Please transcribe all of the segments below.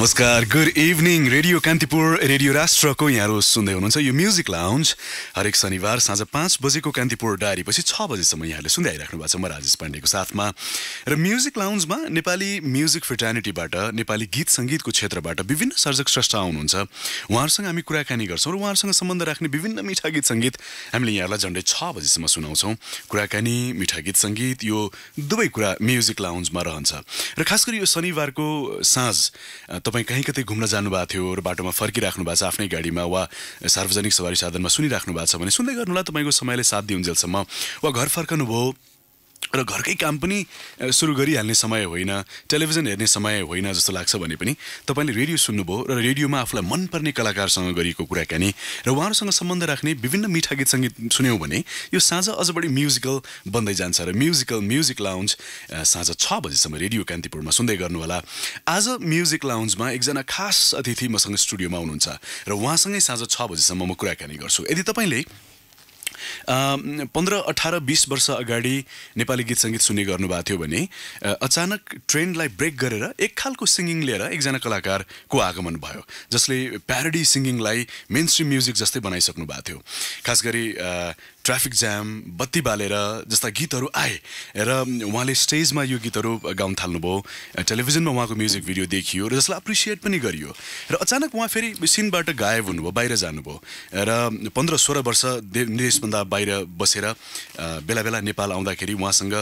नमस्कार good evening radio Kantipur radio राष्ट्रको यहाँहरू सुन्दै हुनुहुन्छ यो म्युजिक लाउन्ज हरेक शनिबार साँझ पाँच बजेको कान्तिपुर डायरी पछि छ बजीसम्म यहाँहरूले सुन्दै आइराख्नु भएको छ म राजेश पाण्डेको साथमा र म्युजिक लाउन्जमा नेपाली म्युजिक फिटर्निटीबाट नेपाली गीत सङ्गीतको क्षेत्रबाट विभिन्न सर्जक स्रष्टा आउनुहुन्छ उहाँहरूसँग हामी कुराकानी गर्छौँ र उहाँहरूसँग सम्बन्ध राख्ने विभिन्न मिठा गीत सङ्गीत हामीले यहाँहरूलाई झन्डै छ बजीसम्म सुनाउँछौँ कुराकानी मिठा गीत सङ्गीत यो दुवै कुरा म्युजिक लाउन्जमा रहन्छ र खास यो शनिबारको साँझ तपाईँ कहीँ कतै घुम्न जानुभएको थियो र बाटोमा फर्किराख्नु भएको छ आफ्नै गाडीमा वा सार्वजनिक सवारी साधनमा सुनिराख्नु भएको छ भने सुन्दै गर्नुहोला तपाईँको समयले साथ दिउन्जेलसम्म वा घर फर्कनुभयो र घरकै काम पनि सुरु गरिहाल्ने समय होइन टेलिभिजन हेर्ने समय होइन जस्तो लाग्छ भने पनि तपाईँले रेडियो सुन्नुभयो र रेडियोमा आफूलाई मनपर्ने कलाकारसँग गरिएको कुराकानी र उहाँहरूसँग सम्बन्ध राख्ने विभिन्न मिठा गीत सङ्गीत सुन्यौँ भने यो साँझ अझ बढी म्युजिकल बन्दै जान्छ र म्युजिकल म्युजिक लाउन्ज साँझ छ बजीसम्म रेडियो कान्तिपुरमा सुन्दै गर्नुहोला आज म्युजिक लाउन्जमा एकजना खास अतिथि मसँग स्टुडियोमा हुनुहुन्छ र उहाँसँगै साँझ छ बजीसम्म म कुराकानी गर्छु यदि तपाईँले पन्ध्र अठार बिस वर्ष अगाडि नेपाली गीत सङ्गीत सुन्ने गर्नुभएको थियो भने अचानक ट्रेन्डलाई ब्रेक गरेर एक खालको सिङ्गिङ लिएर एकजना कलाकारको आगमन भयो जसले प्यारडी सिङ्गिङलाई मेन स्ट्रिम म्युजिक जस्तै बनाइसक्नु भएको थियो खास गरी ट्राफिक जाम बत्ती बालेर जस्ता गीतहरू आए र उहाँले स्टेजमा यो गीतहरू गाउन थाल्नुभयो टेलिभिजनमा उहाँको म्युजिक भिडियो देखियो र जसलाई अप्रिसिएट पनि गरियो र अचानक उहाँ फेरि सिनबाट गायब हुनुभयो बाहिर जानुभयो र पन्ध्र सोह्र वर्ष देशभन्दा बाहिर बसेर बेला बेला नेपाल आउँदाखेरि उहाँसँग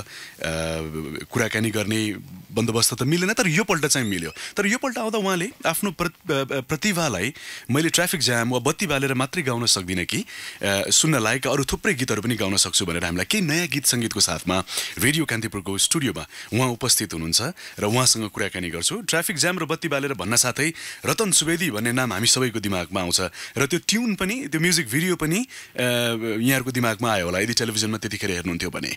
कुराकानी गर्ने बन्दोबस्त त मिलेन तर यो योपल्ट चाहिँ मिल्यो तर यो योपल्ट आउँदा उहाँले आफ्नो प्रतिभालाई मैले ट्राफिक जाम वा बत्ती बालेर मात्रै गाउन सक्दिनँ कि सुन्न लायक अरू थुप्रै थुप्रै गीतहरू पनि गाउन सक्छु भनेर हामीलाई केही नयाँ गीत सङ्गीतको साथमा रेडियो कान्तिपुरको स्टुडियोमा उहाँ उपस्थित हुनुहुन्छ र उहाँसँग कुराकानी गर्छु ट्राफिक जाम र बत्ती बालेर भन्न साथै रतन सुवेदी भन्ने नाम हामी सबैको दिमागमा आउँछ र त्यो ट्युन पनि त्यो म्युजिक भिडियो पनि यहाँहरूको दिमागमा आयो होला यदि टेलिभिजनमा त्यतिखेर हेर्नुहुन्थ्यो भने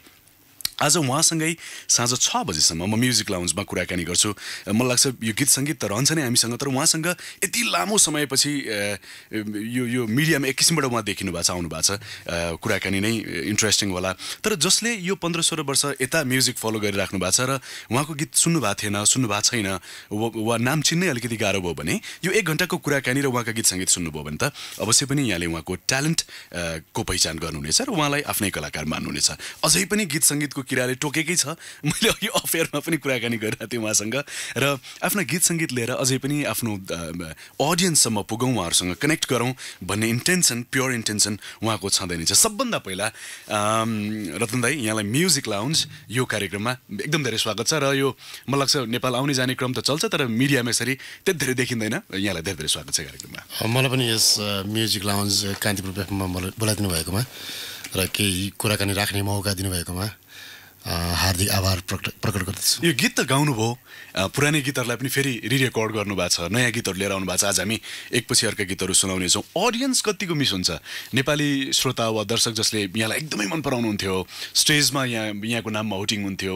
आज उहाँसँगै साँझ छ बजीसम्म म म्युजिक लाउन्समा कुराकानी गर्छु मलाई लाग्छ यो गीत सङ्गीत त रहन्छ नै हामीसँग तर उहाँसँग यति लामो समयपछि यो यो मिडियामा एक किसिमबाट उहाँ देखिनु भएको छ आउनु भएको छ कुराकानी नै इन्ट्रेस्टिङ होला तर जसले यो पन्ध्र सोह्र वर्ष यता म्युजिक फलो गरिराख्नु भएको छ र उहाँको गीत सुन्नु भएको थिएन सुन्नु भएको छैन वा नाम चिन्नै अलिकति गाह्रो भयो भने यो एक घन्टाको कुराकानी र उहाँका गीत सङ्गीत सुन्नुभयो भने त अवश्य पनि यहाँले उहाँको ट्यालेन्टको पहिचान गर्नुहुनेछ र उहाँलाई आफ्नै कलाकार मान्नुहुनेछ अझै पनि गीत सङ्गीतको किराले टोकेकै छ मैले अघि अफेयरमा पनि कुराकानी गरिरहेको थिएँ उहाँसँग र आफ्ना गीत सङ्गीत लिएर अझै पनि आफ्नो अडियन्ससम्म पुगौँ उहाँहरूसँग कनेक्ट गरौँ भन्ने इन्टेन्सन प्योर इन्टेन्सन उहाँको छँदै नै छ सबभन्दा पहिला रतन दाई यहाँलाई म्युजिक लाउन्स यो कार्यक्रममा एकदम धेरै स्वागत छ र यो मलाई लाग्छ नेपाल आउने जाने क्रम त चल्छ तर मिडियामा यसरी त्यति धेरै देखिँदैन यहाँलाई धेरै धेरै स्वागत छ कार्यक्रममा मलाई पनि यस म्युजिक लाउन्स कान्तिपुर मलाई बोलाइदिनु भएकोमा र केही कुराकानी राख्ने मौका दिनुभएकोमा हार्दिक आभार प्रकट प्रकट गर्दछु यो गीत त गाउनुभयो पुरानै गीतहरूलाई पनि फेरि रिरेकर्ड गर्नुभएको छ नयाँ गीतहरू लिएर आउनु भएको छ आज हामी एकपछि अर्का गीतहरू सुनाउनेछौँ अडियन्स कतिको मिस हुन्छ नेपाली श्रोता वा दर्शक जसले यहाँलाई एकदमै मन पराउनुहुन्थ्यो स्टेजमा यहाँ यहाँको नाममा होटिङ हुन्थ्यो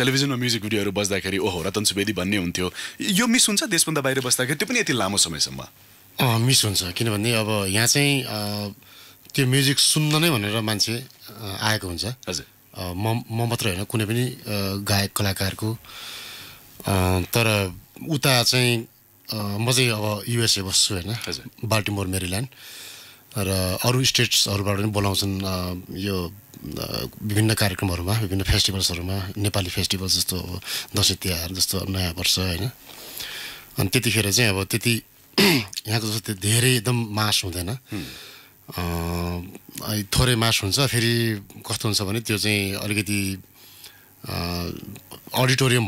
टेलिभिजनमा म्युजिक भिडियोहरू बस्दाखेरि ओहो रतन सुवेदी भन्ने हुन्थ्यो यो मिस हुन्छ देशभन्दा बाहिर बस्दाखेरि त्यो पनि यति लामो समयसम्म मिस हुन्छ किनभने अब यहाँ चाहिँ त्यो म्युजिक सुन्न नै भनेर मान्छे आएको हुन्छ हजुर म म मात्रै होइन कुनै पनि गायक कलाकारको तर उता चाहिँ म चाहिँ अब युएसए बस्छु होइन बाल्टिमोर मेरिल्यान्ड र अरू स्टेट्सहरूबाट पनि बोलाउँछन् यो विभिन्न कार्यक्रमहरूमा विभिन्न फेस्टिभल्सहरूमा नेपाली फेस्टिभल जस्तो अब दसैँ तिहार जस्तो नयाँ वर्ष होइन अनि त्यतिखेर चाहिँ अब त्यति यहाँको जस्तो धेरै एकदम मास हुँदैन थोरै मास हुन्छ फेरि कस्तो हुन्छ भने त्यो चाहिँ अलिकति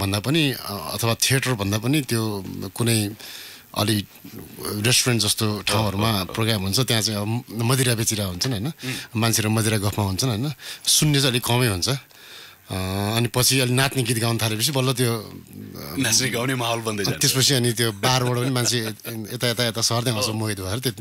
भन्दा पनि अथवा थिएटर भन्दा पनि त्यो कुनै अलि रेस्टुरेन्ट जस्तो ठाउँहरूमा प्रोग्राम हुन्छ त्यहाँ चाहिँ मदिरा बेचिरा हुन्छन् होइन मान्छेहरू मदिरा गफमा हुन्छन् होइन सुन्ने चाहिँ अलिक कमै हुन्छ अनि पछि अलिक नाच्ने गीत गाउनु थालेपछि बल्ल त्यो नाच्ने गाउने माहौल बन्दै त्यसपछि अनि त्यो बारबाट पनि मान्छे यता यता यता सर्दै आउँछ मोहित भएर त्यो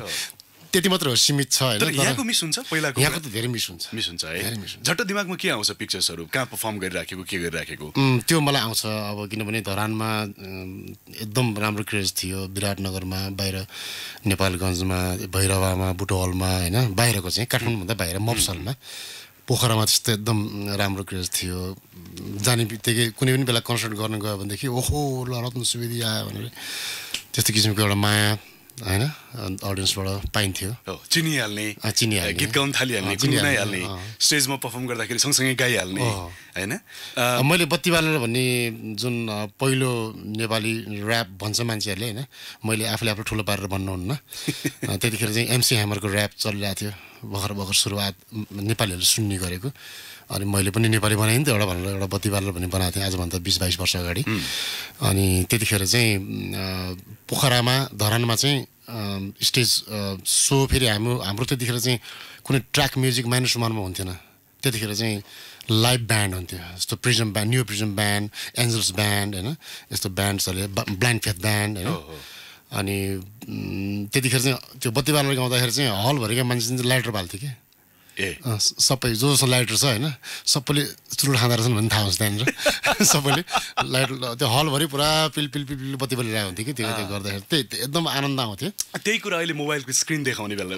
त्यति मात्र हो सीमित छ होइन यहाँको मिस हुन्छ पहिलाको यहाँको त धेरै मिस हुन्छ मिस हुन्छ है झट्ट दिमागमा के आउँछ पिक्चर्सहरू कहाँ पर्फर्म गरिराखेको के गरिराखेको त्यो मलाई आउँछ अब किनभने धरानमा एकदम राम्रो क्रेज थियो विराटनगरमा बाहिर नेपालगञ्जमा भैरवामा बुटवलमा होइन बाहिरको चाहिँ काठमाडौँभन्दा बाहिर मफसलमा पोखरामा त्यस्तो एकदम राम्रो क्रेज थियो जाने बित्तिकै कुनै पनि बेला कन्सर्ट गर्न गयो भनेदेखि ओहो ल रत्न सुविधा आयो भनेर त्यस्तो किसिमको एउटा माया होइन अडियन्सबाट पाइन्थ्यो चिनिहाल्ने चिनिहाल्ने गीत गाउनु थालिहाल्ने चिनिहाल्ने स्टेजमा पर्फर्म गर्दाखेरि सँगसँगै गाइहाल्ने होइन मैले बत्ती बालेर भन्ने जुन पहिलो नेपाली ऱ्याप भन्छ मान्छेहरूले होइन मैले आफूले आफूले ठुलो पारेर भन्नुहुन्न त्यतिखेर चाहिँ एमसी ह्यामरको ऱ्याप चलिरहेको थियो भर्खर भर्खर सुरुवात नेपालीहरूले सुन्ने गरेको अनि मैले पनि नेपाली बनाएँ नि त एउटा भनेर एउटा बत्ती बालेर भन्ने बनाएको थिएँ आजभन्दा बिस बाइस वर्ष अगाडि अनि त्यतिखेर चाहिँ पोखरामा धरानमा चाहिँ स्टेज सो फेरि हाम्रो हाम्रो त्यतिखेर चाहिँ कुनै ट्र्याक म्युजिक माइनस वानमा हुन्थेन त्यतिखेर चाहिँ लाइभ ब्यान्ड हुन्थ्यो जस्तो Prism band new Prism band Angels band होइन यस्तो ब्यान्ड्सहरूले ब्ल्यान्ड फेथ ब्यान्ड होइन अनि त्यतिखेर चाहिँ त्यो बत्ती बालेर गाउँदाखेरि चाहिँ हलभरिका मान्छे लाइटर बाल्थ्यो क्या सबै जो जसो लाइटर छ होइन सबैले चुरुट खाँदो रहेछन् भन्ने थाहा हुन्छ त्यहाँनिर सबैले लाइटर त्यो हलभरि पुरा पिल पिल पिल पिल बत्ती बलिरहेको हुन्थ्यो कि त्यो गर्दाखेरि त्यही एकदम आनन्द आउँथ्यो त्यही कुरा अहिले मोबाइलको स्क्रिन देखाउने बेला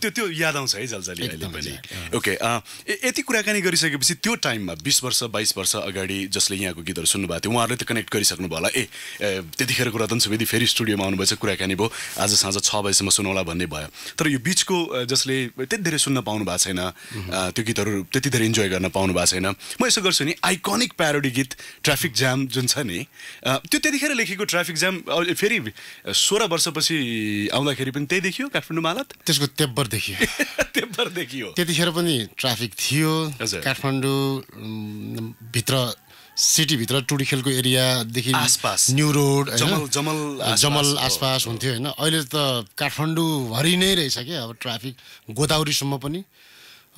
त्यो त्यो याद आउँछ है अहिले पनि ओके यति कुराकानी गरिसकेपछि त्यो टाइममा बिस वर्ष बाइस वर्ष अगाडि जसले यहाँको गीतहरू सुन्नुभएको थियो उहाँहरूले त कनेक्ट गरिसक्नु भयो होला ए त्यतिखेर कुरा त सुवेदी फेरि स्टुडियोमा आउनुभएछ कुराकानी भयो आज साँझ छ बजीसम्म सुनौला भन्ने भयो तर यो बिच बिचको जसले त्यति धेरै सुन्न पाउनु भएको छैन त्यो गीतहरू त्यति धेरै इन्जोय गर्न पाउनु भएको छैन म यसो गर्छु नि आइकोनिक प्यारोडी गीत ट्राफिक जाम जुन छ नि त्यो त्यतिखेर लेखेको ट्राफिक जाम फेरि सोह्र वर्षपछि आउँदाखेरि पनि त्यही देखियो काठमाडौँ मालत त्यसको तेब्बर देखियो तेब्बर देखियो त्यतिखेर पनि ट्राफिक थियो काठमाडौँ भित्र सिटीभित्र टुडी खेलको एरियादेखि आसपास न्यु रोड जमल जमल जमल आसपास हुन्थ्यो होइन अहिले त काठमाडौँभरि नै रहेछ क्या अब ट्राफिक गोदावरीसम्म पनि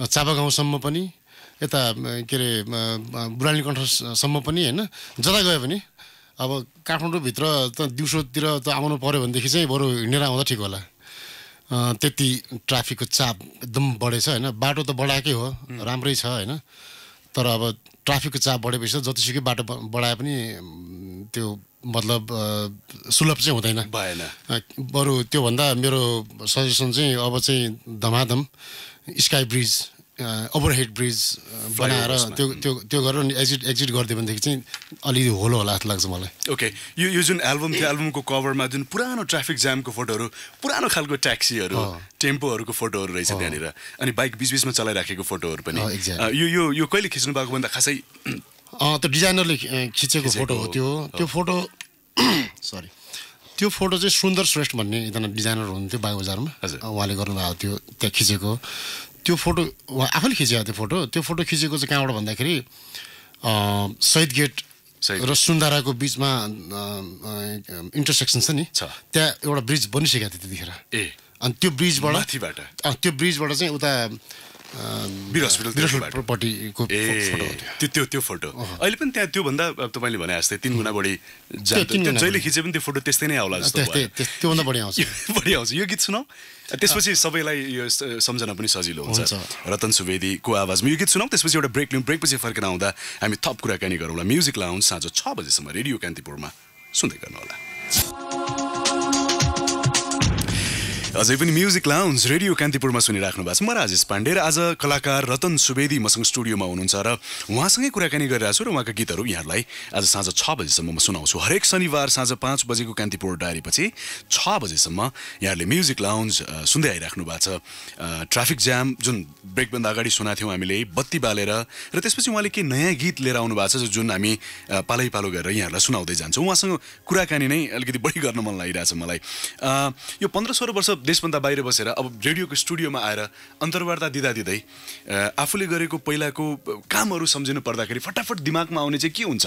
चापा गाउँसम्म पनि यता के अरे बुढाली कण्ठसम्म पनि होइन जता गयो भने अब काठमाडौँभित्र त दिउँसोतिर त आउनु पऱ्यो भनेदेखि चाहिँ बरु हिँडेर आउँदा ठिक होला त्यति ट्राफिकको चाप एकदम बढेछ होइन बाटो त बढाएकै हो राम्रै छ होइन तर अब ट्राफिकको चाप बढेपछि जतिसुकै बाटो बढाए पनि त्यो मतलब सुलभ चाहिँ हुँदैन भएन बरु त्योभन्दा मेरो सजेसन चाहिँ अब चाहिँ धमाधम स्काई ब्रिज ओभरहेड ब्रिज बनाएर त्यो त्यो त्यो गरेर एक्जिट एक्जिट गरिदियो भनेदेखि चाहिँ अलि होलो होला जस्तो लाग्छ मलाई ओके यो यो जुन एल्बम त्यो एल्बमको कभरमा जुन पुरानो ट्राफिक जामको फोटोहरू पुरानो खालको ट्याक्सीहरू टेम्पोहरूको फोटोहरू रहेछ त्यहाँनिर अनि बाइक बिचबिचमा चलाइराखेको फोटोहरू पनि यो यो यो कहिले खिच्नु भएको भन्दा खासै त्यो डिजाइनरले खिचेको फोटो हो त्यो त्यो फोटो सरी त्यो फोटो चाहिँ सुन्दर श्रेष्ठ भन्ने एकजना डिजाइनर हुनुहुन्थ्यो बजारमा उहाँले गर्नुभएको थियो त्यहाँ खिचेको त्यो फोटो आफैले खिचेको त्यो फोटो त्यो फोटो खिचेको चाहिँ कहाँबाट भन्दाखेरि सहिद गेट र सुन्दाराको बिचमा इन्टरसेक्सन छ नि त्यहाँ एउटा ब्रिज बनिसकेको थियो त्यतिखेर ए अनि त्यो ब्रिजबाट त्यो ब्रिजबाट चाहिँ उता वीर हस्पिटलपट्टिको त्यो त्यो त्यो फोटो अहिले पनि त्यहाँ त्योभन्दा तपाईँले भने जस्तै तिन गुणा बढी जहिले खिचे पनि त्यो फोटो त्यस्तै नै आउला जस्तो त्योभन्दा बढी आउँछ बढी आउँछ यो गीत सुनाऊ त्यसपछि सबैलाई यो सम्झना पनि सजिलो हुन्छ रतन सुवेदीको आवाजमा यो गीत सुनाउँ त्यसपछि एउटा ब्रेक लिउँ ब्रेकपछि फर्केर आउँदा हामी थप कुराकानी गरौँला म्युजिक लाउनु साँझ छ बजीसम्म रेडियो कान्तिपुरमा सुन्दै गर्नु होला अझै पनि म्युजिक लाउन्स रेडियो कान्तिपुरमा सुनिराख्नु भएको छ म राजेश पाण्डे र आज कलाकार रतन सुवेदी मसँग स्टुडियोमा हुनुहुन्छ र उहाँसँगै कुराकानी गरिरहेको छु र उहाँका गीतहरू यहाँहरूलाई आज साँझ छ बजीसम्म म सुनाउँछु हरेक शनिबार साँझ पाँच बजेको कान्तिपुर डायरीपछि छ बजीसम्म यहाँहरूले म्युजिक लाउन्स सुन्दै आइराख्नु भएको छ ट्राफिक जाम जुन ब्रेकभन्दा अगाडि सुनाएको थियौँ हामीले बत्ती बालेर र त्यसपछि उहाँले केही नयाँ गीत लिएर आउनु भएको छ जुन हामी पालै पालो गरेर यहाँहरूलाई सुनाउँदै जान्छौँ उहाँसँग कुराकानी नै अलिकति बढी गर्न मन लागिरहेछ मलाई यो पन्ध्र सोह्र वर्ष देशभन्दा बाहिर बसेर अब रेडियोको स्टुडियोमा आएर अन्तर्वार्ता दिँदा दिँदै आफूले गरेको पहिलाको कामहरू सम्झिनु पर्दाखेरि फटाफट दिमागमा आउने चाहिँ के हुन्छ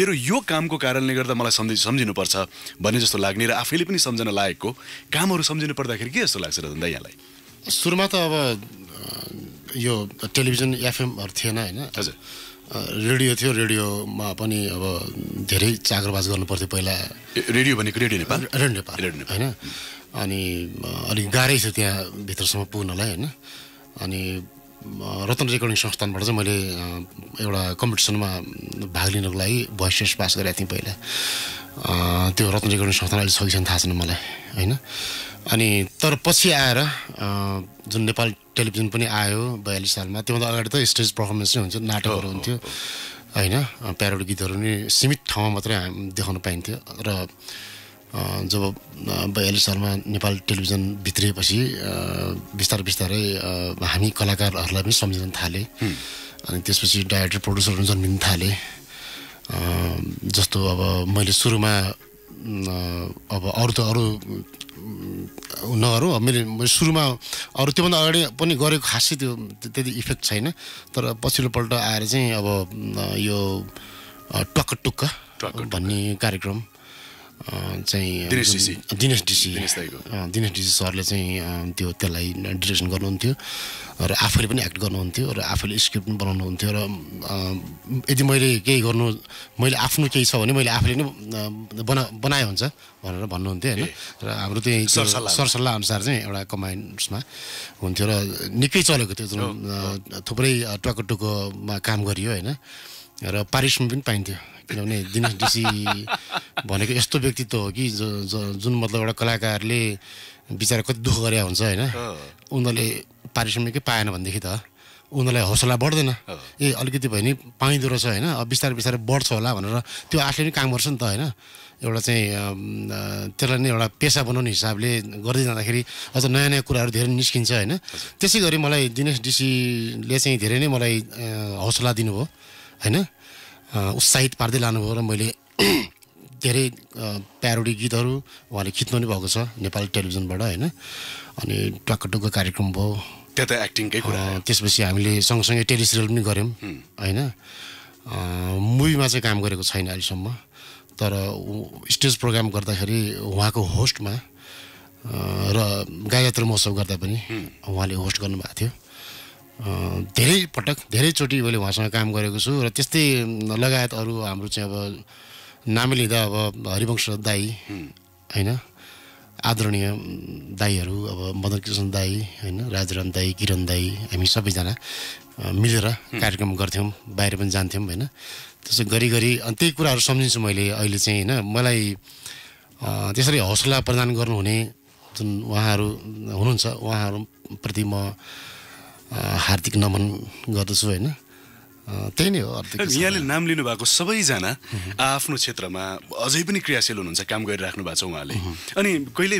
मेरो यो कामको कारणले गर्दा मलाई सम्झि सम्झिनुपर्छ भन्ने जस्तो लाग्ने र आफैले पनि सम्झन लागेको कामहरू सम्झिनु पर्दाखेरि के जस्तो लाग्छ र धन्दा यहाँलाई सुरुमा त अब यो टेलिभिजन एफएमहरू थिएन होइन हजुर रेडियो थियो रेडियोमा पनि अब धेरै चाकरबाज गर्नु पर्थ्यो पहिला रेडियो भनेको रेडियो नेपाल रेडियो नेपाल होइन अनि अलिक गाह्रै छ त्यहाँभित्रसम्म पुग्नलाई होइन अनि रतन रेकर्डिङ संस्थानबाट चाहिँ मैले एउटा कम्पिटिसनमा भाग लिनको लागि भोइस टेस्ट पास गरेको थिएँ पहिला त्यो रत्न रेकर्डिङ संस्थान अहिले सकिसक्यो थाहा छैन मलाई होइन अनि तर पछि आएर जुन नेपाल टेलिभिजन पनि आयो बयालिस सालमा त्योभन्दा अगाडि त स्टेज पर्फर्मेन्स नै हुन्थ्यो नाटकहरू हुन्थ्यो होइन प्यारोड गीतहरू पनि सीमित ठाउँमा मात्रै देखाउन पाइन्थ्यो र जब बयालिस सालमा नेपाल टेलिभिजन भित्रिएपछि बिस्तारै बिस्तारै हामी कलाकारहरूलाई पनि सम्झिन थालेँ अनि त्यसपछि डाइरेक्टर प्रड्युसरहरू जन्मिन थालेँ जस्तो अब मैले सुरुमा अब अरू त अरू नगरौँ मैले सुरुमा अरू त्योभन्दा अगाडि पनि गरेको खासै त्यो त्यति इफेक्ट छैन तर पछिल्लोपल्ट आएर चाहिँ अब यो टक्क टुक्क भन्ने कार्यक्रम चाहिँ Dinesh DC Dinesh DC Dinesh DC सरले चाहिँ त्यो त्यसलाई डिरेक्सन गर्नुहुन्थ्यो र आफैले पनि एक्ट गर्नुहुन्थ्यो र आफैले स्क्रिप्ट पनि बनाउनुहुन्थ्यो र यदि मैले केही गर्नु मैले आफ्नो केही छ भने मैले आफूले नै बना बनाए हुन्छ भनेर भन्नुहुन्थ्यो होइन र हाम्रो त्यही सरसल्लाह अनुसार चाहिँ एउटा कमान्डमा हुन्थ्यो र निकै चलेको थियो जुन थुप्रै टुवाको टुकोमा काम गरियो होइन र पारिश्रमिक पनि पाइन्थ्यो किनभने दिनेश डिसी भनेको यस्तो व्यक्तित्व हो कि जुन मतलब एउटा कलाकारले बिचरा कति दुःख गरे हुन्छ होइन उनीहरूले पारिश्रमिकै पाएन भनेदेखि त उनीहरूलाई हौसला बढ्दैन ए अलिकति भयो नि पाइँदो रहेछ होइन अब बिस्तारै बिस्तारै बढ्छ होला भनेर त्यो आफूले पनि काम गर्छ नि त होइन एउटा चाहिँ त्यसलाई नै एउटा पेसा बनाउने हिसाबले गर्दै जाँदाखेरि अझ नयाँ नयाँ कुराहरू धेरै निस्किन्छ होइन त्यसै गरी मलाई दिनेश डिसीले चाहिँ धेरै नै मलाई हौसला दिनुभयो होइन उत्साहित पार्दै लानुभयो र मैले धेरै प्यारोडी गीतहरू उहाँले खिच्नु पनि भएको छ नेपाली टेलिभिजनबाट होइन अनि टक्क टुक्क कार्यक्रम भयो त्यहाँ त एक्टिङकै कुरा त्यसपछि हामीले सँगसँगै टेलिसिरियल पनि गऱ्यौँ होइन मुभीमा चाहिँ काम गरेको छैन अहिलेसम्म तर स्टेज प्रोग्राम गर्दाखेरि उहाँको होस्टमा र गायत्री महोत्सव गर्दा पनि उहाँले होस्ट गर्नुभएको थियो धेरै पटक धेरैचोटि मैले उहाँसँग काम गरेको छु र त्यस्तै लगायत अरू हाम्रो चाहिँ अब नाम लिँदा अब हरिवंश दाई होइन आदरणीय दाईहरू अब मदन कृष्ण दाई होइन राजराम दाई किरण दाई हामी सबैजना मिलेर कार्यक्रम गर्थ्यौँ बाहिर पनि जान्थ्यौँ होइन त्यसो गरी गरी अनि त्यही कुराहरू सम्झिन्छु मैले अहिले चाहिँ होइन मलाई त्यसरी हौसला प्रदान गर्नुहुने जुन उहाँहरू हुनुहुन्छ उहाँहरूप्रति म हार्दिक नमन गर्दछु होइन त्यही नै हो यहाँले नाम लिनुभएको सबैजना आफ्नो क्षेत्रमा अझै पनि क्रियाशील हुनुहुन्छ काम गरिराख्नु भएको छ उहाँले अनि कहिले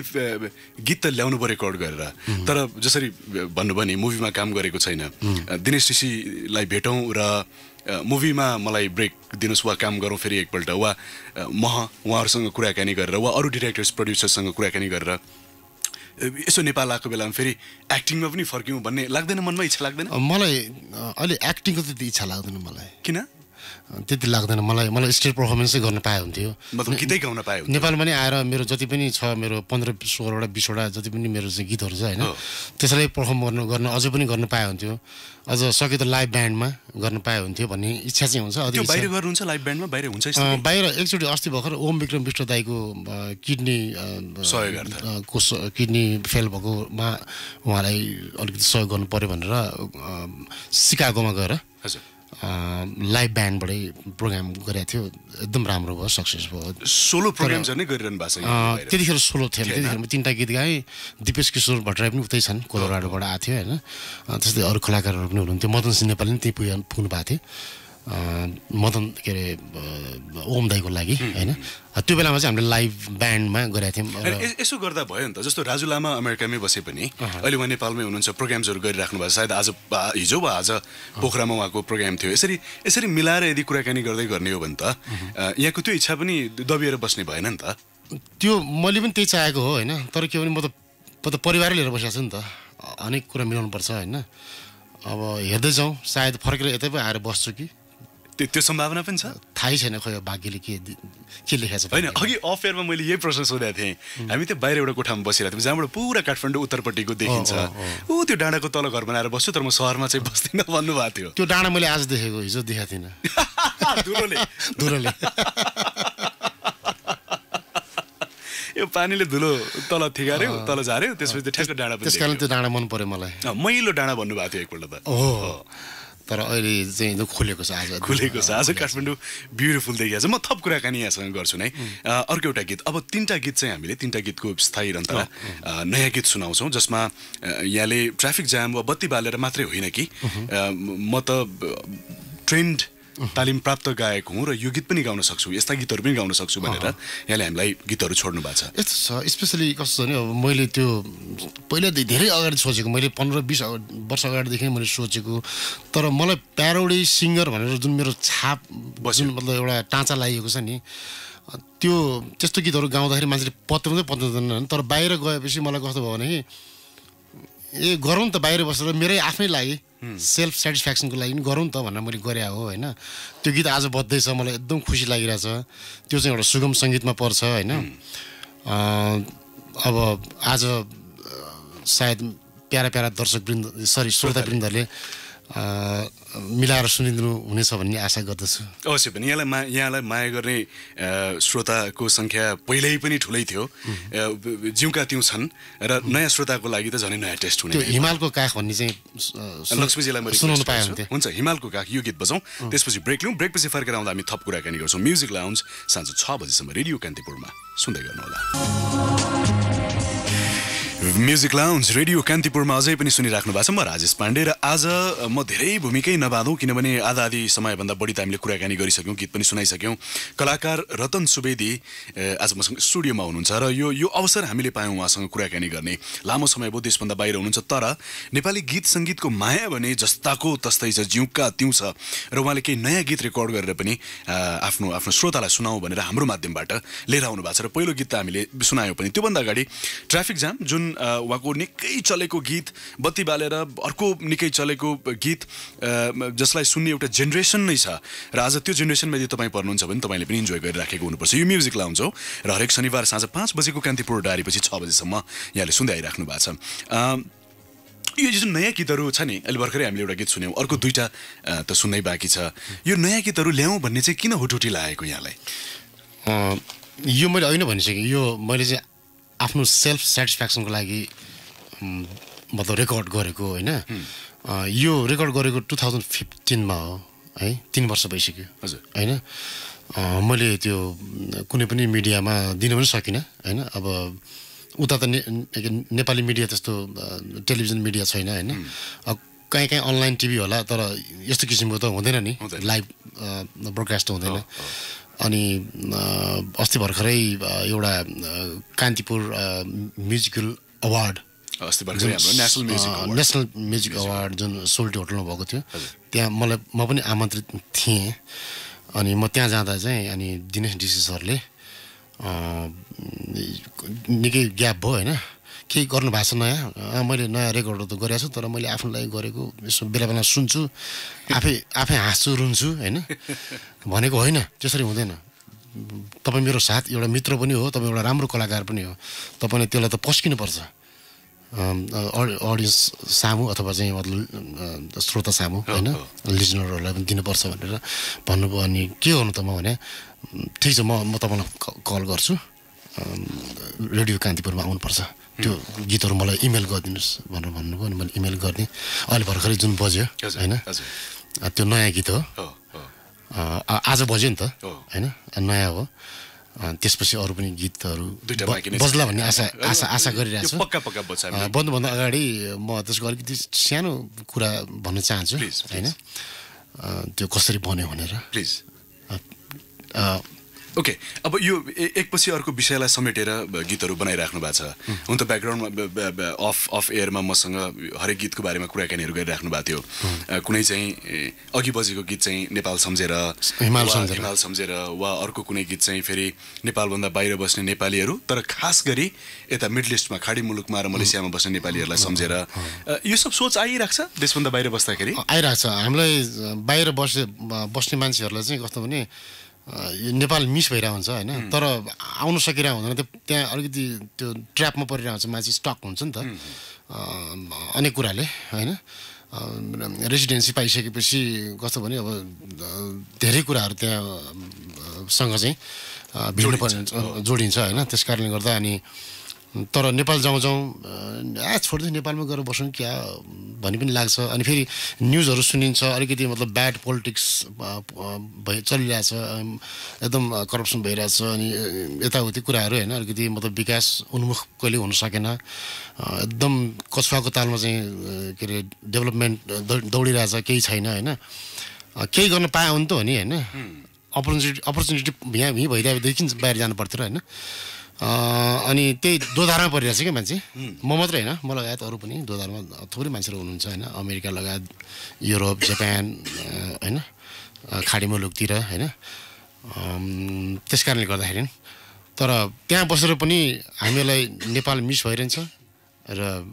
गीत त ल्याउनु पऱ्यो रेकर्ड गरेर तर जसरी भन्नुभयो नि मुभीमा काम गरेको छैन दिनेश ऋषिलाई भेटौँ र मुभीमा मलाई ब्रेक दिनुहोस् वा काम गरौँ फेरि एकपल्ट वा मह उहाँहरूसँग कुराकानी गरेर वा अरू डिरेक्टर्स प्रड्युसर्ससँग कुराकानी गरेर यसो नेपाल आएको बेलामा फेरि एक्टिङमा पनि फर्क्यौँ भन्ने लाग्दैन मनमा इच्छा लाग्दैन मलाई अहिले एक्टिङको त्यति इच्छा लाग्दैन मलाई किन त्यति लाग्दैन मलाई मलाई स्टेज पर्फर्मेन्सै गर्न पाए हुन्थ्यो गीतै गाउन पाए नेपालमा नै आएर मेरो जति पनि छ मेरो पन्ध्र सोह्रवटा बिसवटा जति पनि मेरो चाहिँ गीतहरू छ होइन त्यसलाई पर्फर्म गर्नु गर्न अझै पनि गर्न पाए हुन्थ्यो अझ सके त लाइभ ब्यान्डमा गर्न पाए हुन्थ्यो भन्ने इच्छा चाहिँ हुन्छ बाहिर हुन्छ लाइभ ब्यान्डमा बाहिर हुन्छ बाहिर एकचोटि अस्ति भर्खर ओम विक्रम विष्ट दाईको किडनी को किडनी फेल भएकोमा उहाँलाई अलिकति सहयोग गर्नु पऱ्यो भनेर सिकागोमा गएर हजुर लाइभ ब्यान्डबाटै प्रोग्राम गरेको थियो एकदम राम्रो भयो सक्सेस भयो सोलो प्रोग्राम झन् गरिरहनु भएको छ त्यतिखेर सोलो थिएन त्यतिखेर म तिनवटा गीत गाएँ दिपेश किशोर भट्टराई पनि उतै छन् कोलोराडोबाट आएको थियो होइन त्यस्तै अरू कलाकारहरू पनि हुनुहुन्थ्यो मदन सिंह नेपाली पनि त्यहीँ पुग्नु भएको थियो मदन के अरे ओम लागि होइन त्यो बेलामा चाहिँ हामीले लाइभ ब्यान्डमा गरेका थियौँ यसो गर्दा भयो नि त जस्तो राजु लामा अमेरिकामै बसे पनि अहिले उहाँ नेपालमै हुनुहुन्छ प्रोग्राम्सहरू गरिराख्नु भएको सायद आज हिजो वा आज पोखरामा उहाँको प्रोग्राम थियो यसरी यसरी मिलाएर यदि कुराकानी गर्दै गर्ने हो भने त यहाँको त्यो इच्छा पनि दबिएर बस्ने भएन नि त त्यो मैले पनि त्यही चाहेको हो होइन तर के भने म त म त परिवार लिएर बसेको छु नि त अनेक कुरा मिलाउनुपर्छ होइन अब हेर्दै जाउँ सायद फर्केर यतै पो आएर बस्छु कि त्यो सम्भावना पनि छ थाहै छैन खोइ भाग्यले के के लेखेको छ होइन अघि अफेयरमा मैले यही प्रश्न सोधेको थिएँ हामी त्यो बाहिर एउटा कोठामा बसिरहेको थियौँ जहाँबाट पुरा काठमाडौँ उत्तरपट्टिको देखिन्छ ऊ त्यो डाँडाको तल घर बनाएर बस्छु तर म सहरमा चाहिँ बस्दिनँ भन्नुभएको थियो त्यो डाँडा मैले आज देखेको हिजो देखाएको थिइनँ धुलोले यो पानीले धुलो तल थिगार्यो तल झार्यो त्यसपछि त्यो ठ्याक्क डाँडा त्यस कारण त्यो डाँडा मन पर्यो मलाई मैलो डाँडा भन्नुभएको थियो एकपल्ट त हो तर अहिले चाहिँ खुलेको छ आज खुलेको छ आज काठमाडौँ ब्युटिफुल देखिया छ म थप कुराकानी यहाँसँग गर्छु नै अर्को एउटा गीत अब तिनवटा गीत चाहिँ हामीले तिनवटा गीतको स्थायी रन्तर नयाँ गीत सुनाउँछौँ जसमा यहाँले ट्राफिक जाम वा बत्ती बालेर मात्रै होइन कि म त ट्रेन्ड तालिम प्राप्त गायक हुँ र यो गीत पनि गाउन सक्छु यस्ता गीतहरू पनि गाउन सक्छु भनेर यहाँले हामीलाई गीतहरू छोड्नु भएको छ यस्तो छ स्पेसली कस्तो छ नि अब मैले त्यो पहिला धेरै अगाडि सोचेको मैले पन्ध्र बिस वर्ष अगाडिदेखि मैले सोचेको तर मलाई प्यारोडी सिङ्गर भनेर जुन मेरो छाप बस्यो मतलब एउटा टाँचा लागेको छ नि त्यो त्यस्तो गीतहरू गाउँदाखेरि मान्छेले पत्याउँदै पत्याउँदैन तर बाहिर गएपछि मलाई कस्तो भयो भने ए गरौँ त बाहिर बसेर मेरै आफ्नै लागि सेल्फ सेटिस्फ्याक्सनको लागि गरौँ त भनेर मैले गरेँ हो होइन त्यो गीत आज बज्दैछ मलाई एकदम खुसी लागिरहेछ त्यो चाहिँ एउटा सुगम सङ्गीतमा पर्छ होइन अब आज सायद प्यारा प्यारा दर्शकवृन्द सरी श्रोतावृन्दहरूले मिलाएर सुनिदिनु हुनेछ भन्ने आशा गर्दछु अवश्य पनि यहाँलाई मा यहाँलाई माया गर्ने श्रोताको सङ्ख्या पहिल्यै पनि ठुलै थियो जिउका त्यो छन् र नयाँ श्रोताको लागि त झनै नयाँ टेस्ट हुने हिमालको काख भन्ने चाहिँ लक्ष्मीजीलाई मैले सुनाउनु हुन्छ हिमालको काख यो गीत बजाउँ त्यसपछि ब्रेक लिउँ ब्रेकपछि फर्केर आउँदा हामी थप कुराकानी गर्छौँ म्युजिक लाउन्स साँझ छ बजीसम्म रेडियो कान्तिपुरमा सुन्दै गर्नुहोला म्युजिक लाउन्स रेडियो कान्तिपुरमा अझै पनि सुनिराख्नु भएको छ म राजेश पाण्डे र आज म धेरै भूमिकै नबाधौँ किनभने आधा आधी समयभन्दा बढी त हामीले कुराकानी गरिसक्यौँ गीत पनि सुनाइसक्यौँ कलाकार रतन सुवेदी आज मसँग स्टुडियोमा हुनुहुन्छ र यो यो अवसर हामीले पायौँ उहाँसँग कुराकानी गर्ने लामो समय भयो देशभन्दा बाहिर हुनुहुन्छ तर नेपाली गीत सङ्गीतको माया भने जस्ताको तस्तै छ जिउका त्यौँ छ र उहाँले केही नयाँ गीत रेकर्ड गरेर पनि आफ्नो आफ्नो श्रोतालाई सुनाउँ भनेर हाम्रो माध्यमबाट लिएर आउनु भएको छ र पहिलो गीत त हामीले सुनायौँ पनि त्योभन्दा अगाडि ट्राफिक जाम जुन उहाँको निकै चलेको गीत बत्ती बालेर अर्को निकै चलेको गीत जसलाई सुन्ने एउटा जेनेरेसन नै छ र आज त्यो जेनेरेसनमा यदि तपाईँ पर्नुहुन्छ भने तपाईँले पनि इन्जोय गरिराखेको हुनुपर्छ यो म्युजिक लाउँछौँ र हरेक शनिबार साँझ पाँच बजेको कान्तिपुर डायरीपछि छ बजीसम्म यहाँले सुन्दै आइराख्नु भएको छ यो जुन नयाँ गीतहरू छ नि अहिले भर्खरै हामीले एउटा गीत सुन्यौँ अर्को दुईवटा त सुन्नै बाँकी छ यो नयाँ गीतहरू ल्याउँ भन्ने चाहिँ किन हुटुटी लागेको यहाँलाई यो मैले होइन भनिसकेँ यो मैले चाहिँ आफ्नो सेल्फ सेटिस्फ्याक्सनको लागि मतलब रेकर्ड गरेको होइन यो रेकर्ड गरेको टु थाउजन्ड फिफ्टिनमा हो है तिन वर्ष भइसक्यो हजुर होइन मैले त्यो कुनै पनि मिडियामा दिनु पनि सकिनँ होइन अब उता त ने, नेपाली मिडिया त्यस्तो टेलिभिजन मिडिया छैन होइन कहीँ कहीँ अनलाइन टिभी होला तर यस्तो किसिमको त हुँदैन नि लाइभ ब्रोडकास्ट हुँदैन अनि अस्ति भर्खरै एउटा Kantipur musical award national national music award जुन सोल्टी होटलमा भएको थियो त्यहाँ मलाई म पनि आमन्त्रित थिएँ अनि म त्यहाँ जाँदा चाहिँ अनि दिनेश डिसी सरले निकै ग्याप भयो होइन केही गर्नु भएको छ नयाँ मैले नयाँ रेकर्डहरू त गरेको छु तर मैले आफ्नो लागि गरेको यसो बेला बेला सुन्छु आफै आफै हाँस्छु रुन्छु होइन भनेको होइन त्यसरी हुँदैन तपाईँ मेरो साथ एउटा मित्र पनि हो तपाईँ एउटा राम्रो कलाकार पनि हो तपाईँले त्यसलाई त पस्किनुपर्छ अडियन्स सामु अथवा चाहिँ मतलब श्रोता सामु होइन लिजनरहरूलाई पनि दिनुपर्छ भनेर भन्नुभयो अनि के गर्नु त म भने ठिक छ म म तपाईँलाई कल गर्छु रेडियो कान्तिपुरमा आउनुपर्छ त्यो गीतहरू मलाई इमेल गरिदिनुहोस् भनेर भन्नुभयो अनि मैले इमेल गरिदिएँ अहिले भर्खरै जुन बज्यो होइन त्यो नयाँ गीत हो आज बज्यो नि त होइन नयाँ हो त्यसपछि अरू पनि गीतहरू बज्ला भन्ने आशा आशा आशा गरिरहेको छु बन्दुभन्दा अगाडि म त्यसको अलिकति सानो कुरा भन्न चाहन्छु होइन त्यो कसरी बन्यो भनेर प्लिज ओके अब यो एकपछि अर्को विषयलाई समेटेर गीतहरू बनाइराख्नु भएको छ हुन त ब्याकग्राउन्डमा अफ अफ एयरमा मसँग हरेक गीतको बारेमा कुराकानीहरू गरिराख्नु भएको थियो कुनै चाहिँ अघि बजेको गीत चाहिँ नेपाल सम्झेर हिमाल सम्झेर वा अर्को कुनै गीत चाहिँ फेरि नेपालभन्दा बाहिर बस्ने नेपालीहरू तर खास गरी यता मिडल इस्टमा खाडी मुलुकमा र मलेसियामा बस्ने नेपालीहरूलाई सम्झेर यो सब सोच आइरहेको छ देशभन्दा बाहिर बस्दाखेरि आइरहेको छ हामीलाई बाहिर बसे बस्ने मान्छेहरूलाई चाहिँ कस्तो भने यो नेपाल मिस भइरहेको हुन्छ होइन तर आउन सकिरहेको हुँदैन त्यो त्यहाँ अलिकति त्यो ट्र्यापमा परिरहेको हुन्छ मान्छे स्टक हुन्छ नि त अनेक कुराले होइन रेसिडेन्सी पाइसकेपछि कस्तो भने अब धेरै कुराहरू त्यहाँसँग चाहिँ भिड पर्ने जोडिन्छ होइन त्यस कारणले गर्दा अनि तर नेपाल जाउँ जाउँ आ छोड्दै नेपालमा गएर बसौँ क्या भन्ने पनि लाग्छ अनि फेरि न्युजहरू सुनिन्छ अलिकति मतलब ब्याड पोलिटिक्स भइ चलिरहेछ एकदम करप्सन भइरहेछ अनि यताउति कुराहरू होइन अलिकति मतलब विकास उन्मुख कहिले हुन सकेन एकदम कछुवाको तालमा चाहिँ के अरे डेभलपमेन्ट दौडिरहेछ केही छैन होइन केही गर्न पायो भने त हो नि होइन अपर्च्युनिटी अपर्च्युनिटी यहाँ यहीँ देखिन्छ बाहिर जानु पर्थ्यो र होइन अनि त्यही दोधारमा परिरहेछ क्या मान्छे म मात्रै होइन म लगायत अरू पनि दोधारमा थुप्रै मान्छेहरू हुनुहुन्छ होइन अमेरिका लगायत युरोप जापान होइन खाडी मुलुकतिर होइन त्यस कारणले गर्दाखेरि तर त्यहाँ बसेर पनि हामीलाई नेपाल मिस भइरहन्छ र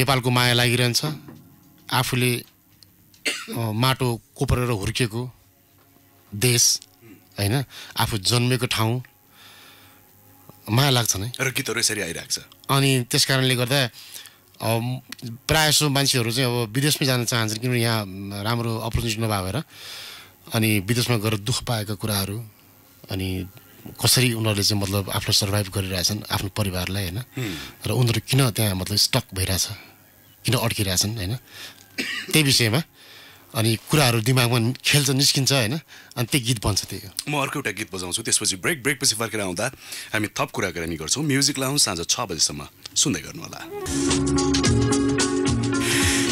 नेपालको माया लागिरहन्छ आफूले माटो कोपरेर हुर्किएको देश होइन आफू जन्मेको ठाउँ माया लाग्छ नै र गीतहरू यसरी आइरहेको छ अनि त्यस कारणले गर्दा प्रायः जसो मान्छेहरू चाहिँ अब विदेशमै जान चाहन्छन् किनभने यहाँ राम्रो अपर्च्युनिटी नभएर अनि विदेशमा गएर दुःख पाएका कुराहरू अनि कसरी उनीहरूले चाहिँ मतलब आफ्नो सर्भाइभ गरिरहेछन् आफ्नो परिवारलाई होइन र उनीहरू किन त्यहाँ मतलब स्टक भइरहेछ किन अड्किरहेछन् होइन त्यही विषयमा अनि कुराहरू दिमागमा खेल्छ निस्किन्छ होइन अनि त्यही गीत बन्छ त्यही म अर्को एउटा गीत बजाउँछु त्यसपछि ब्रेक ब्रेकपछि फर्केर आउँदा हामी थप कुराकानी गर्छौँ म्युजिक लाउँ साँझ छ बजीसम्म सुन्दै गर्नु होला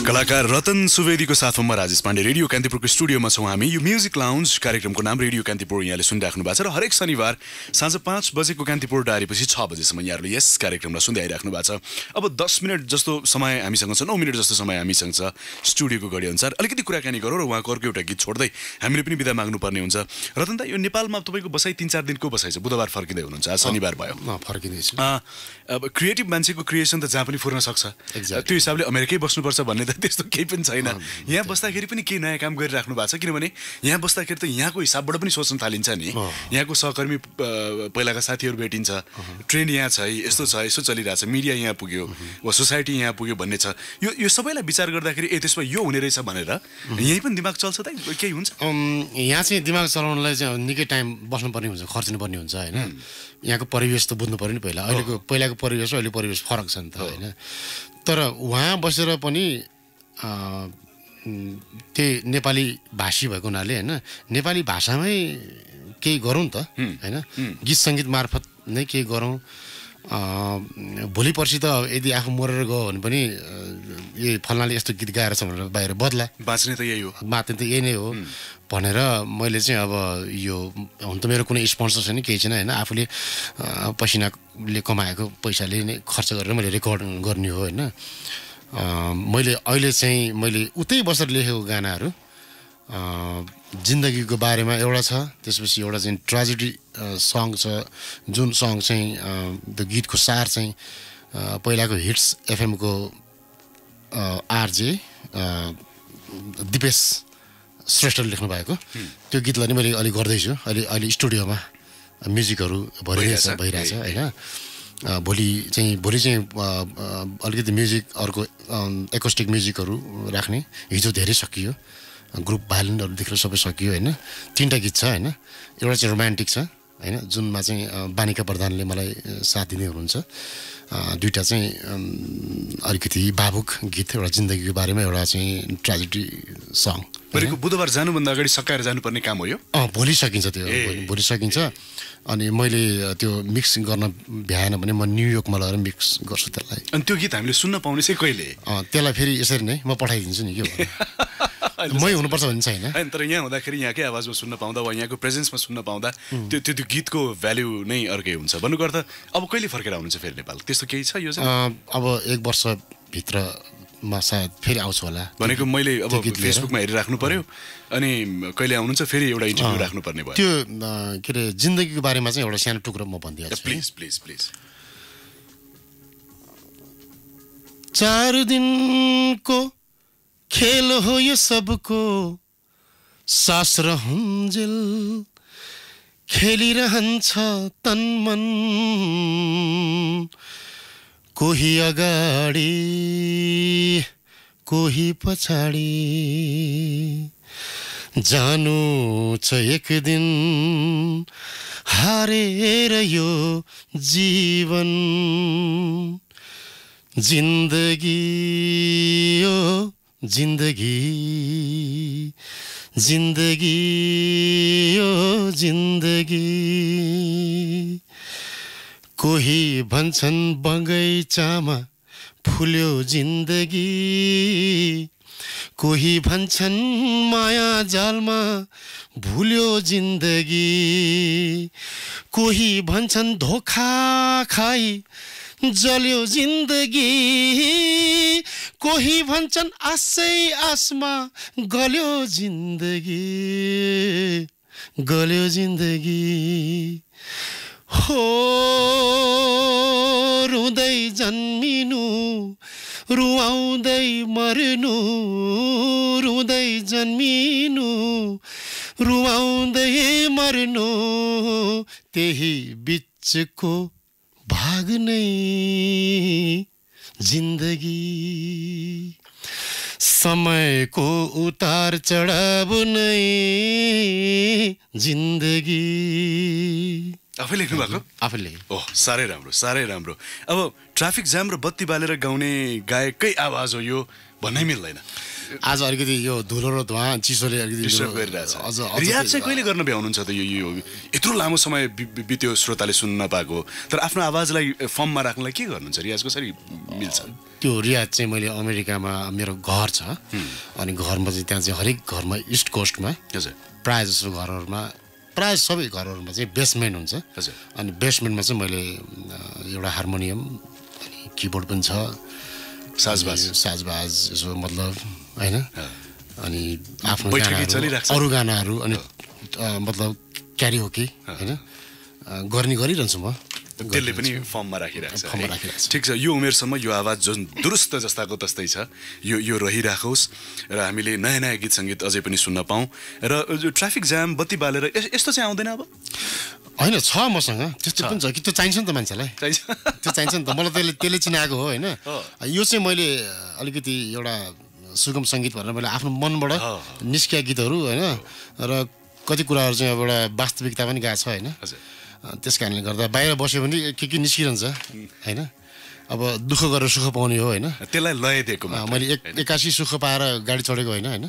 कलाकार रतन सुवेदीको साथमा म राजेश पाण्डे रेडियो कान्तिपुरको स्टुडियोमा छौँ हामी यो म्युजिक लाउन्ज कार्यक्रमको नाम रेडियो कान्तिपुर यहाँले सुनिराख्नु भएको छ र हरेक शनिबार साँझ पाँच बजेको कान्तिपुर डारेपछि छ बजीसम्म यहाँहरूले यस कार्यक्रमलाई सुन्दै आइराख्नु भएको छ अब दस मिनट जस्तो समय हामीसँग छ नौ मिनट जस्तो समय हामीसँग छ स्टुडियोको घडी अनुसार अलिकति कुराकानी गरौँ र उहाँको अर्को एउटा गीत छोड्दै हामीले पनि विदा माग्नुपर्ने हुन्छ रतन दा यो नेपालमा तपाईँको बसाइ तिन चार दिनको बसाइ छ बुधबार फर्किँदै हुनुहुन्छ शनिबार भयो फर्किँदैछु अब क्रिएटिभ मान्छेको क्रिएसन त जहाँ पनि फुर्न सक्छ त्यो हिसाबले अमेरिकै बस्नुपर्छ भन्ने त त्यस्तो केही पनि छैन यहाँ बस्दाखेरि पनि केही नयाँ काम गरिराख्नु भएको छ किनभने यहाँ बस्दाखेरि त यहाँको हिसाबबाट पनि सोच्न थालिन्छ नि यहाँको सहकर्मी पहिलाका साथीहरू भेटिन्छ ट्रेन यहाँ छ है यस्तो छ यस्तो छ मिडिया यहाँ पुग्यो वा सोसाइटी यहाँ पुग्यो भन्ने छ यो यो सबैलाई विचार गर्दाखेरि ए त्यसमा यो हुने रहेछ भनेर यहीँ पनि दिमाग चल्छ त केही हुन्छ यहाँ चाहिँ दिमाग चलाउनलाई चाहिँ निकै टाइम बस्नुपर्ने हुन्छ खर्चिनुपर्ने हुन्छ होइन यहाँको परिवेश त बुझ्नु पऱ्यो नि पहिला अहिलेको पहिलाको परिवेश अहिले परिवेश फरक छ नि त होइन तर उहाँ बसेर पनि त्यही नेपाली भाषी भएको हुनाले होइन नेपाली भाषामै केही गरौँ त होइन गीत सङ्गीत मार्फत नै केही गरौँ भोलि पर्सि त यदि आफू मरेर गयो भने पनि ए फल्नाले यस्तो गीत गाएर छ भनेर बाहिर बदला बाँच्ने त यही हो बाँच्ने त यही नै हो भनेर मैले चाहिँ अब यो हुन त मेरो कुनै स्पोन्सर छैन केही छैन होइन आफूले पसिनाले कमाएको पैसाले नै खर्च गरेर मैले रेकर्ड गर्ने हो होइन मैले अहिले चाहिँ मैले उतै बसेर लेखेको गानाहरू जिन्दगीको बारेमा एउटा छ त्यसपछि एउटा चाहिँ ट्राजेडी सङ छ जुन सङ चाहिँ त्यो गीतको सार चाहिँ पहिलाको हिट्स एफएमको आरजे दिपेश श्रेष्ठले लेख्नु भएको त्यो गीतलाई नि मैले अलिक गर्दैछु अहिले अहिले स्टुडियोमा म्युजिकहरू भइरहेछ भइरहेछ होइन भोलि चाहिँ भोलि चाहिँ अलिकति म्युजिक अर्को एकोस्टिक म्युजिकहरू राख्ने हिजो धेरै सकियो ग्रुप भायोलिनहरूदेखि सबै सकियो होइन तिनवटा गीत छ होइन एउटा चाहिँ रोमान्टिक छ होइन जुनमा चाहिँ बानिका प्रधानले मलाई साथ दिने हुनुहुन्छ दुइटा चाहिँ अलिकति भावुक गीत एउटा जिन्दगीको बारेमा एउटा चाहिँ ट्रेजेडी सङ्ग भनेको बुधबार जानुभन्दा अगाडि सकाएर जानुपर्ने काम हो यो अँ भोलि सकिन्छ त्यो भोलि सकिन्छ अनि मैले त्यो मिक्स गर्न भ्याएन भने म न्युयोर्कमा लगेर मिक्स गर्छु त्यसलाई अनि त्यो गीत हामीले सुन्न पाउने चाहिँ कहिले त्यसलाई फेरि यसरी नै म पठाइदिन्छु नि के मै हुनुपर्छ भन्ने छैन होइन तर यहाँ हुँदाखेरि यहाँकै आवाजमा सुन्न पाउँदा वा यहाँको प्रेजेन्समा सुन्न पाउँदा त्यो त्यो त्यो गीतको भ्याल्यु नै अर्कै हुन्छ भन्नु गर्दा अब कहिले फर्केर आउनुहुन्छ फेरि नेपाल त्यस्तो केही छ यो अब एक वर्षभित्र म सायद फेरि आउँछु होला भनेको मैले अब फेसबुकमा हेरिराख्नु पर्यो अनि कहिले आउनुहुन्छ फेरि एउटा इन्टरभ्यू राख्नुपर्ने भयो त्यो के अरे जिन्दगीको बारेमा चाहिँ एउटा सानो टुक्रो म छु प्लिज प्लिज प्लिज चार दिनको खेल हो यो सबको सास र हुन्जेल खेलिरहन्छ तन मन कोही अगाडि कोही पछाडि जानु छ एक दिन हारेर यो जीवन जिन्दगी यो जिन्दगी जिन्दगी यो जिन्दगी कोही भन्छन् बगैँचामा फुल्यो जिन्दगी कोही भन्छन् माया जालमा भुल्यो जिन्दगी कोही भन्छन् धोखा खाई जल्यो जिन्दगी कोही भन्छन् आसै आसमा गल्यो जिन्दगी गल्यो जिन्दगी हो रुँदै जन्मिनु रुवाउँदै मर्नु रुँदै जन्मिनु रुवाउँदै मर्नु त्यही बिचको भाग नै जिन्दगी समयको उतार चढाव नै जिन्दगी आफै लेख्नु भएको आफैले ओ साह्रै राम्रो साह्रै राम्रो अब ट्राफिक जाम र बत्ती बालेर गाउने गायककै आवाज हो यो भन्नै मिल्दैन आज अलिकति यो धुलो र धुवा चिसोले अलिकति अझ रियाज चाहिँ कहिले गर्न भ्याउनुहुन्छ त यो यो यत्रो लामो समय बित्यो श्रोताले सुन्न नपाएको तर आफ्नो आवाजलाई फर्ममा राख्नलाई के गर्नुहुन्छ रियाज कसरी मिल्छ त्यो रियाज चाहिँ मैले अमेरिकामा मेरो घर छ अनि घरमा चाहिँ त्यहाँ चाहिँ हरेक घरमा इस्ट कोस्टमा हजुर प्रायः जसो घरहरूमा प्रायः सबै घरहरूमा चाहिँ बेसमेन्ट हुन्छ हजुर अनि बेसमेन्टमा चाहिँ मैले एउटा हार्मोनियम अनि किबोर्ड पनि छ साजबाज साजबाज यसो मतलब होइन अनि आफ्नो अरू गानाहरू अनि मतलब क्यारी हो कि होइन गर्ने गरिरहन्छु म त्यसले पनि फर्ममा राखिरहेको छ ठिक छ यो उमेरसम्म यो आवाज जुन दुरुस्त जस्ताको तस्तै छ यो यो रहिराखोस् र हामीले नयाँ नयाँ गीत सङ्गीत अझै पनि सुन्न पाऊँ र ट्राफिक जाम बत्ती बालेर यस्तो चाहिँ आउँदैन अब होइन छ मसँग त्यस्तो पनि छ कि त्यो चाहिन्छ नि त मान्छेलाई चाहिन्छ त्यो चाहिन्छ नि त मलाई त्यसले त्यसले चिनाएको हो होइन यो चाहिँ मैले अलिकति एउटा सुगम सङ्गीत भनेर मैले आफ्नो मनबाट निस्किया गीतहरू होइन र कति कुराहरू चाहिँ अब एउटा वास्तविकता पनि गएको छ होइन त्यस कारणले गर्दा बाहिर बस्यो भने के के निस्किरहन्छ होइन अब दुःख गरेर सुख पाउने हो होइन त्यसलाई लय दिएको मैले एक एक्कासी सुख पाएर गाडी चढेको होइन होइन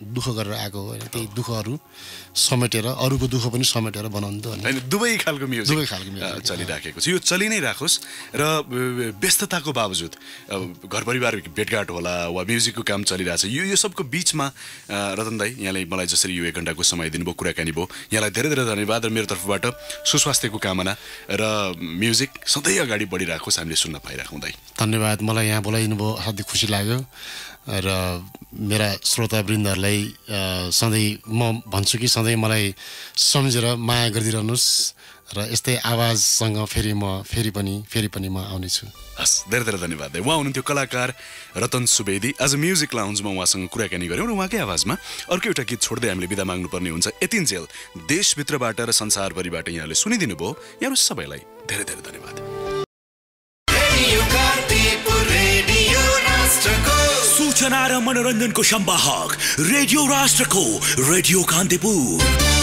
दुःख गरेर आएको हो होइन त्यही दुःखहरू समेटेर अरूको दुःख पनि समेटेर बनाउनु त होइन दुवै खालको म्युजिक दुवै खालको म्युजिक चलिराखेको छ यो चलि नै राखोस् र व्यस्तताको बावजुद घर परिवार भेटघाट होला वा म्युजिकको काम चलिरहेछ यो यो सबको बिचमा रतन दाई यहाँले मलाई जसरी यो एक घन्टाको समय दिनुभयो कुराकानी भयो यहाँलाई धेरै धेरै धन्यवाद र मेरो तर्फबाट सुस्वास्थ्यको कामना र म्युजिक सधैँ अगाडि बढिराखोस् हामीले सुन्न पाइराखौँ दाई धन्यवाद मलाई यहाँ बोलाइदिनु भयो असाध्यै खुसी लाग्यो र मेरा श्रोतावृन्दहरूलाई तपाईँहरूलाई सधैँ म भन्छु कि सधैँ मलाई सम्झेर माया गरिदिइरहनुहोस् र यस्तै आवाजसँग फेरि म फेरि पनि फेरि पनि म आउनेछु हस् धेरै धेरै धन्यवाद उहाँ हुनुहुन्थ्यो कलाकार रतन सुवेदी आज म्युजिक लाउन्जमा उहाँसँग कुराकानी गऱ्यौँ र उहाँकै आवाजमा अर्को एउटा गीत छोड्दै हामीले बिदा माग्नुपर्ने हुन्छ यतिन्जेल देशभित्रबाट र संसारभरिबाट यहाँले सुनिदिनु भयो यहाँहरू सबैलाई धेरै धेरै धन्यवाद राष्ट्र को सूचना मनोरंजन को शंबाहक रेडियो राष्ट्र को रेडियो कांतिपुर